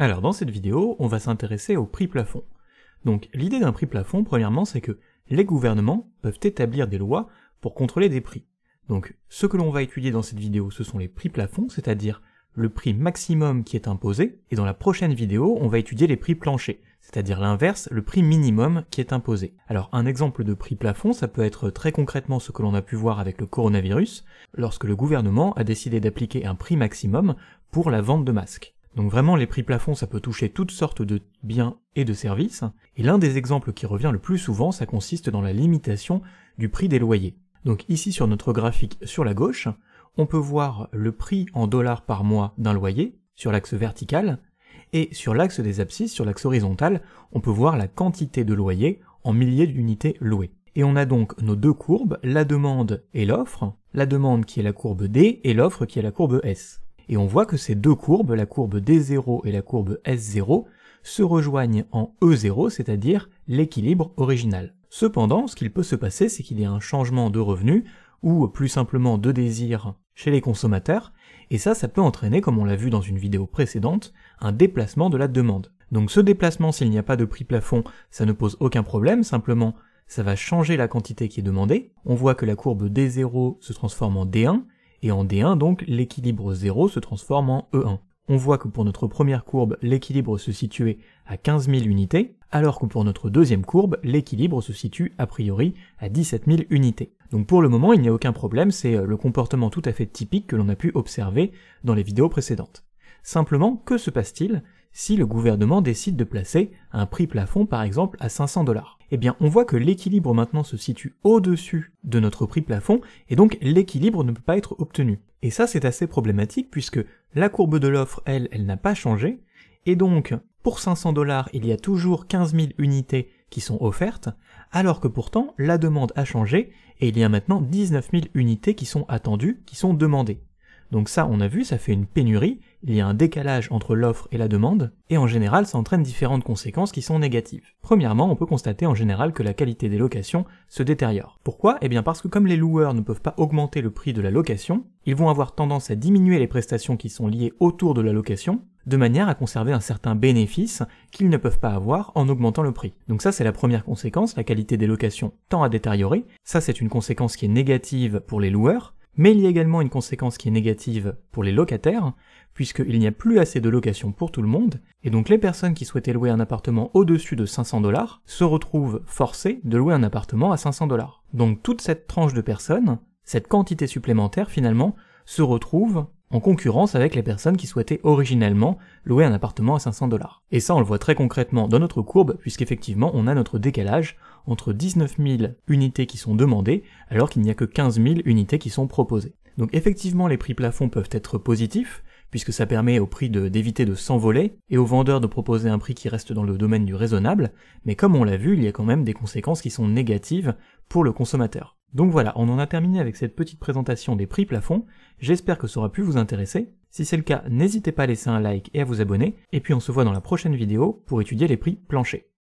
Alors dans cette vidéo, on va s'intéresser au prix plafond. Donc l'idée d'un prix plafond, premièrement, c'est que les gouvernements peuvent établir des lois pour contrôler des prix. Donc ce que l'on va étudier dans cette vidéo, ce sont les prix plafonds, c'est-à-dire le prix maximum qui est imposé, et dans la prochaine vidéo, on va étudier les prix planchers, c'est-à-dire l'inverse, le prix minimum qui est imposé. Alors un exemple de prix plafond, ça peut être très concrètement ce que l'on a pu voir avec le coronavirus, lorsque le gouvernement a décidé d'appliquer un prix maximum pour la vente de masques. Donc vraiment, les prix plafonds, ça peut toucher toutes sortes de biens et de services, et l'un des exemples qui revient le plus souvent, ça consiste dans la limitation du prix des loyers. Donc ici sur notre graphique sur la gauche, on peut voir le prix en dollars par mois d'un loyer sur l'axe vertical, et sur l'axe des abscisses, sur l'axe horizontal, on peut voir la quantité de loyers en milliers d'unités louées. Et on a donc nos deux courbes, la demande et l'offre, la demande qui est la courbe D et l'offre qui est la courbe S et on voit que ces deux courbes, la courbe D0 et la courbe S0, se rejoignent en E0, c'est-à-dire l'équilibre original. Cependant, ce qu'il peut se passer, c'est qu'il y a un changement de revenu, ou plus simplement de désir, chez les consommateurs, et ça, ça peut entraîner, comme on l'a vu dans une vidéo précédente, un déplacement de la demande. Donc ce déplacement, s'il n'y a pas de prix plafond, ça ne pose aucun problème, simplement ça va changer la quantité qui est demandée. On voit que la courbe D0 se transforme en D1, et en D1 donc l'équilibre 0 se transforme en E1. On voit que pour notre première courbe, l'équilibre se situait à 15 000 unités, alors que pour notre deuxième courbe, l'équilibre se situe a priori à 17 000 unités. Donc pour le moment, il n'y a aucun problème, c'est euh, le comportement tout à fait typique que l'on a pu observer dans les vidéos précédentes. Simplement, que se passe-t-il si le gouvernement décide de placer un prix plafond par exemple à 500 dollars eh bien on voit que l'équilibre maintenant se situe au-dessus de notre prix plafond, et donc l'équilibre ne peut pas être obtenu. Et ça c'est assez problématique puisque la courbe de l'offre, elle, elle n'a pas changé, et donc pour 500 dollars il y a toujours 15 000 unités qui sont offertes, alors que pourtant la demande a changé et il y a maintenant 19 000 unités qui sont attendues, qui sont demandées. Donc ça, on a vu, ça fait une pénurie, il y a un décalage entre l'offre et la demande, et en général, ça entraîne différentes conséquences qui sont négatives. Premièrement, on peut constater en général que la qualité des locations se détériore. Pourquoi Eh bien parce que comme les loueurs ne peuvent pas augmenter le prix de la location, ils vont avoir tendance à diminuer les prestations qui sont liées autour de la location, de manière à conserver un certain bénéfice qu'ils ne peuvent pas avoir en augmentant le prix. Donc ça c'est la première conséquence, la qualité des locations tend à détériorer, ça c'est une conséquence qui est négative pour les loueurs, mais il y a également une conséquence qui est négative pour les locataires, puisqu'il n'y a plus assez de locations pour tout le monde, et donc les personnes qui souhaitaient louer un appartement au-dessus de 500 dollars se retrouvent forcées de louer un appartement à 500 dollars. Donc toute cette tranche de personnes, cette quantité supplémentaire finalement, se retrouve en concurrence avec les personnes qui souhaitaient originellement louer un appartement à 500 dollars. Et ça, on le voit très concrètement dans notre courbe, puisqu'effectivement, on a notre décalage entre 19 000 unités qui sont demandées, alors qu'il n'y a que 15 000 unités qui sont proposées. Donc effectivement, les prix plafonds peuvent être positifs, puisque ça permet au prix d'éviter de s'envoler, et aux vendeurs de proposer un prix qui reste dans le domaine du raisonnable, mais comme on l'a vu, il y a quand même des conséquences qui sont négatives pour le consommateur. Donc voilà, on en a terminé avec cette petite présentation des prix plafonds, j'espère que ça aura pu vous intéresser. Si c'est le cas, n'hésitez pas à laisser un like et à vous abonner, et puis on se voit dans la prochaine vidéo pour étudier les prix planchers.